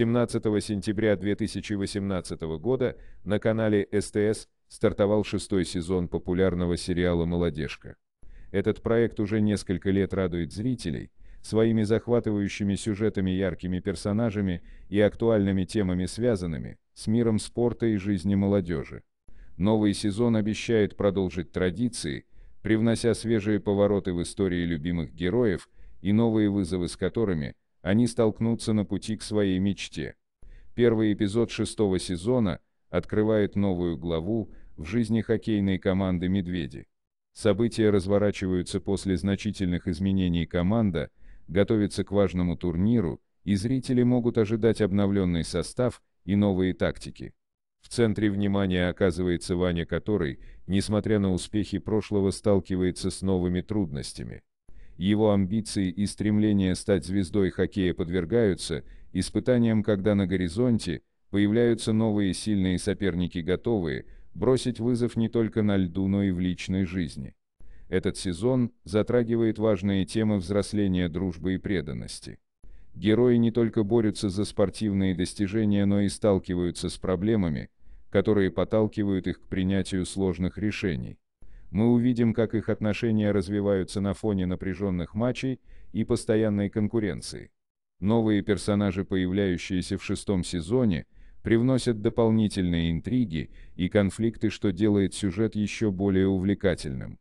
17 сентября 2018 года на канале СТС стартовал шестой сезон популярного сериала «Молодежка». Этот проект уже несколько лет радует зрителей своими захватывающими сюжетами, яркими персонажами и актуальными темами, связанными с миром спорта и жизни молодежи. Новый сезон обещает продолжить традиции, привнося свежие повороты в истории любимых героев и новые вызовы с которыми – они столкнутся на пути к своей мечте. Первый эпизод шестого сезона открывает новую главу в жизни хоккейной команды «Медведи». События разворачиваются после значительных изменений команда, готовится к важному турниру, и зрители могут ожидать обновленный состав и новые тактики. В центре внимания оказывается Ваня, который, несмотря на успехи прошлого, сталкивается с новыми трудностями. Его амбиции и стремление стать звездой хоккея подвергаются испытаниям, когда на горизонте появляются новые сильные соперники, готовые бросить вызов не только на льду, но и в личной жизни. Этот сезон затрагивает важные темы взросления дружбы и преданности. Герои не только борются за спортивные достижения, но и сталкиваются с проблемами, которые подталкивают их к принятию сложных решений мы увидим, как их отношения развиваются на фоне напряженных матчей и постоянной конкуренции. Новые персонажи, появляющиеся в шестом сезоне, привносят дополнительные интриги и конфликты, что делает сюжет еще более увлекательным.